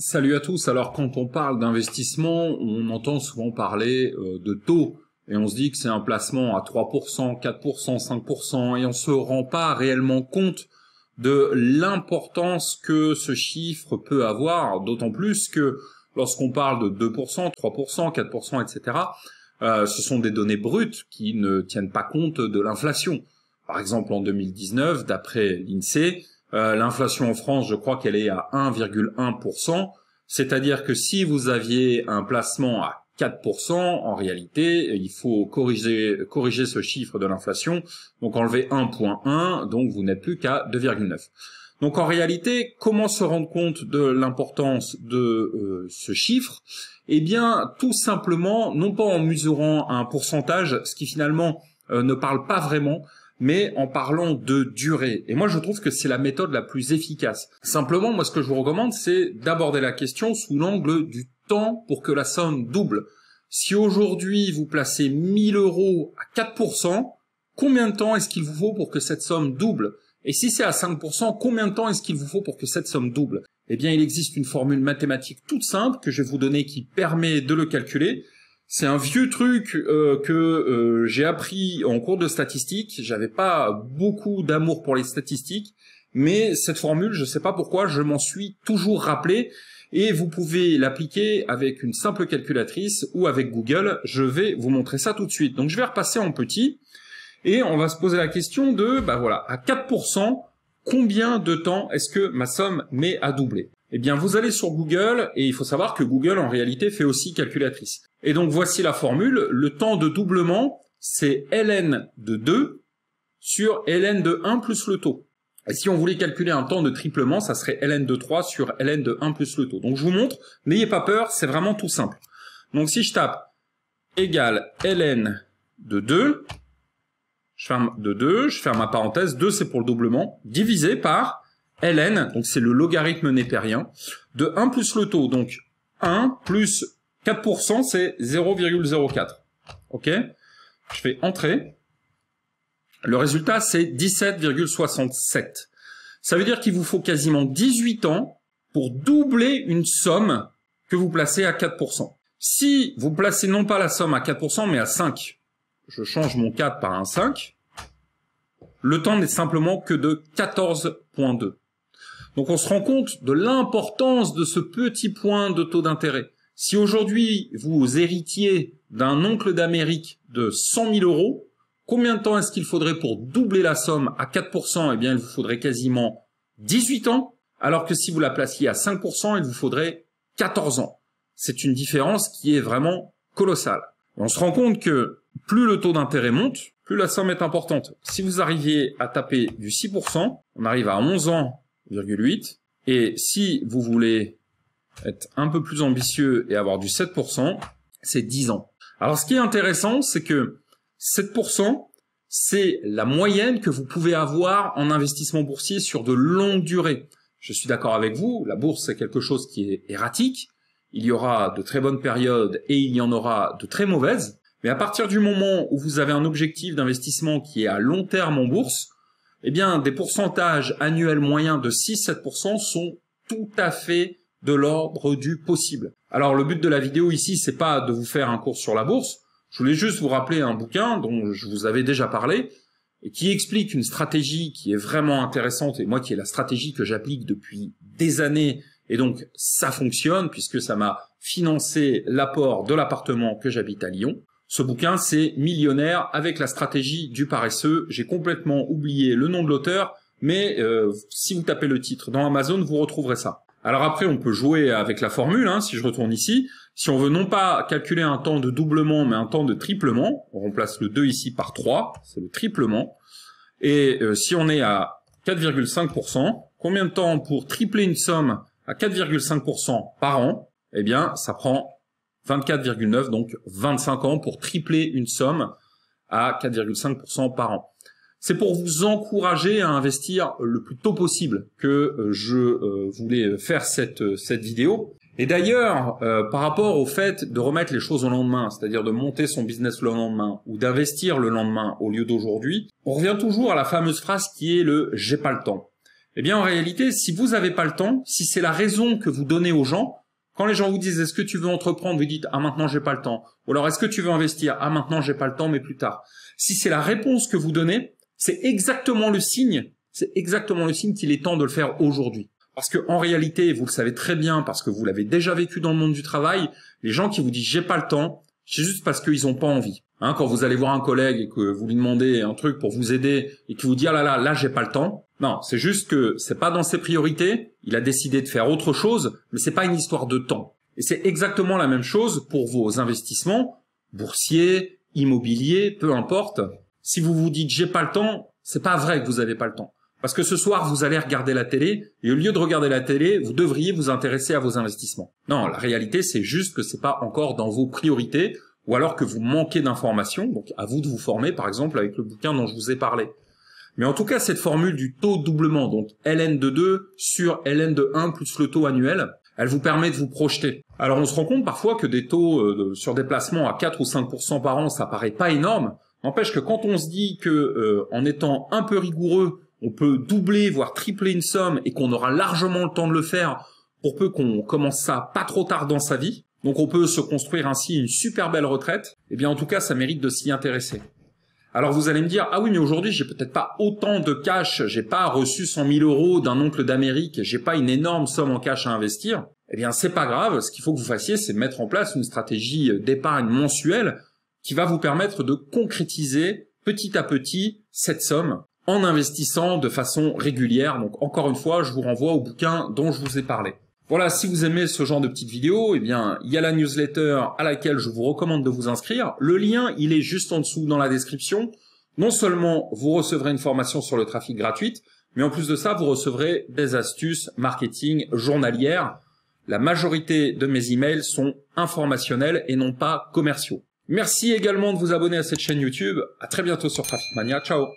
Salut à tous. Alors quand on parle d'investissement, on entend souvent parler euh, de taux et on se dit que c'est un placement à 3%, 4%, 5% et on se rend pas réellement compte de l'importance que ce chiffre peut avoir, d'autant plus que lorsqu'on parle de 2%, 3%, 4%, etc., ce sont des données brutes qui ne tiennent pas compte de l'inflation. Par exemple, en 2019, d'après l'INSEE, euh, l'inflation en France, je crois qu'elle est à 1,1%. C'est-à-dire que si vous aviez un placement à 4%, en réalité, il faut corriger, ce chiffre de l'inflation, donc enlever 1.1, donc vous n'êtes plus qu'à 2,9. Donc en réalité, comment se rendre compte de l'importance de euh, ce chiffre Eh bien, tout simplement, non pas en mesurant un pourcentage, ce qui finalement euh, ne parle pas vraiment, mais en parlant de durée. Et moi, je trouve que c'est la méthode la plus efficace. Simplement, moi, ce que je vous recommande, c'est d'aborder la question sous l'angle du temps pour que la somme double. Si aujourd'hui, vous placez 1000 euros à 4%, combien de temps est-ce qu'il vous faut pour que cette somme double Et si c'est à 5%, combien de temps est-ce qu'il vous faut pour que cette somme double Eh bien, il existe une formule mathématique toute simple que je vais vous donner qui permet de le calculer. C'est un vieux truc euh, que euh, j'ai appris en cours de statistique. J'avais pas beaucoup d'amour pour les statistiques, mais cette formule, je sais pas pourquoi, je m'en suis toujours rappelé. Et vous pouvez l'appliquer avec une simple calculatrice ou avec Google. Je vais vous montrer ça tout de suite. Donc je vais repasser en petit. Et on va se poser la question de, bah voilà, à 4%, combien de temps est-ce que ma somme met à doubler Eh bien, vous allez sur Google et il faut savoir que Google, en réalité, fait aussi calculatrice. Et donc voici la formule, le temps de doublement, c'est ln de 2 sur ln de 1 plus le taux. Et si on voulait calculer un temps de triplement, ça serait ln de 3 sur ln de 1 plus le taux. Donc je vous montre, n'ayez pas peur, c'est vraiment tout simple. Donc si je tape égal ln de 2, je ferme de 2, je ferme ma parenthèse, 2 c'est pour le doublement, divisé par ln, donc c'est le logarithme népérien, de 1 plus le taux, donc 1 plus 4%, c'est 0,04. OK Je fais entrer. Le résultat, c'est 17,67. Ça veut dire qu'il vous faut quasiment 18 ans pour doubler une somme que vous placez à 4%. Si vous placez non pas la somme à 4%, mais à 5, je change mon 4 par un 5, le temps n'est simplement que de 14,2. Donc on se rend compte de l'importance de ce petit point de taux d'intérêt. Si aujourd'hui vous héritiez d'un oncle d'Amérique de 100 000 euros, combien de temps est-ce qu'il faudrait pour doubler la somme à 4% Eh bien, il vous faudrait quasiment 18 ans, alors que si vous la placiez à 5%, il vous faudrait 14 ans. C'est une différence qui est vraiment colossale. On se rend compte que plus le taux d'intérêt monte, plus la somme est importante. Si vous arriviez à taper du 6%, on arrive à 11 ans,8. et si vous voulez être un peu plus ambitieux et avoir du 7%, c'est 10 ans. Alors ce qui est intéressant, c'est que 7%, c'est la moyenne que vous pouvez avoir en investissement boursier sur de longues durées. Je suis d'accord avec vous, la bourse c'est quelque chose qui est erratique, il y aura de très bonnes périodes et il y en aura de très mauvaises, mais à partir du moment où vous avez un objectif d'investissement qui est à long terme en bourse, eh bien des pourcentages annuels moyens de 6-7% sont tout à fait de l'ordre du possible. Alors le but de la vidéo ici, c'est pas de vous faire un cours sur la bourse. Je voulais juste vous rappeler un bouquin dont je vous avais déjà parlé et qui explique une stratégie qui est vraiment intéressante et moi qui est la stratégie que j'applique depuis des années et donc ça fonctionne puisque ça m'a financé l'apport de l'appartement que j'habite à Lyon. Ce bouquin, c'est Millionnaire avec la stratégie du paresseux. J'ai complètement oublié le nom de l'auteur, mais euh, si vous tapez le titre dans Amazon, vous retrouverez ça. Alors après, on peut jouer avec la formule, hein, si je retourne ici. Si on veut non pas calculer un temps de doublement, mais un temps de triplement, on remplace le 2 ici par 3, c'est le triplement. Et euh, si on est à 4,5%, combien de temps pour tripler une somme à 4,5% par an Eh bien, ça prend 24,9, donc 25 ans pour tripler une somme à 4,5% par an. C'est pour vous encourager à investir le plus tôt possible que euh, je euh, voulais faire cette, euh, cette vidéo. Et d'ailleurs, par rapport au fait de remettre les choses au lendemain, c'est-à-dire de monter son business le lendemain ou d'investir le lendemain au lieu d'aujourd'hui, on revient toujours à la fameuse phrase qui est le j'ai pas le temps. Eh bien, en réalité, si vous n'avez pas le temps, si c'est la raison que vous donnez aux gens, quand les gens vous disent est-ce que tu veux entreprendre, vous dites ah maintenant j'ai pas le temps, ou alors est-ce que tu veux investir, ah maintenant j'ai pas le temps mais plus tard. Si c'est la réponse que vous donnez, c'est exactement le signe, c'est exactement le signe qu'il est temps de le faire aujourd'hui. Parce que en réalité, vous le savez très bien, parce que vous l'avez déjà vécu dans le monde du travail, les gens qui vous disent j'ai pas le temps, c'est juste parce qu'ils ont pas envie. Hein, quand vous allez voir un collègue et que vous lui demandez un truc pour vous aider et qu'il vous dit ah là là là j'ai pas le temps, non, c'est juste que c'est pas dans ses priorités. Il a décidé de faire autre chose, mais c'est pas une histoire de temps. Et c'est exactement la même chose pour vos investissements boursiers, immobiliers, peu importe si vous vous dites j'ai pas le temps, c'est pas vrai que vous avez pas le temps. Parce que ce soir, vous allez regarder la télé, et au lieu de regarder la télé, vous devriez vous intéresser à vos investissements. Non, la réalité, c'est juste que c'est pas encore dans vos priorités, ou alors que vous manquez d'informations, donc à vous de vous former, par exemple, avec le bouquin dont je vous ai parlé. Mais en tout cas, cette formule du taux de doublement, donc ln de 2 sur ln de 1 plus le taux annuel, elle vous permet de vous projeter. Alors on se rend compte parfois que des taux euh, sur des placements à 4 ou 5% par an, ça paraît pas énorme, N'empêche que quand on se dit que euh, en étant un peu rigoureux, on peut doubler voire tripler une somme et qu'on aura largement le temps de le faire pour peu qu'on commence ça pas trop tard dans sa vie. Donc on peut se construire ainsi une super belle retraite. Eh bien en tout cas, ça mérite de s'y intéresser. Alors vous allez me dire, ah oui, mais aujourd'hui j'ai peut-être pas autant de cash, j'ai pas reçu 100 000 euros d'un oncle d'Amérique, j'ai pas une énorme somme en cash à investir. Eh bien c'est pas grave, ce qu'il faut que vous fassiez, c'est mettre en place une stratégie d'épargne mensuelle qui va vous permettre de concrétiser petit à petit cette somme en investissant de façon régulière. Donc encore une fois, je vous renvoie au bouquin dont je vous ai parlé. Voilà, si vous aimez ce genre de petites vidéos, eh bien, il y a la newsletter à laquelle je vous recommande de vous inscrire. Le lien, il est juste en dessous dans la description. Non seulement vous recevrez une formation sur le trafic gratuite, mais en plus de ça, vous recevrez des astuces marketing journalières. La majorité de mes emails sont informationnels et non pas commerciaux. Merci également de vous abonner à cette chaîne YouTube. À très bientôt sur Traffic Mania. Ciao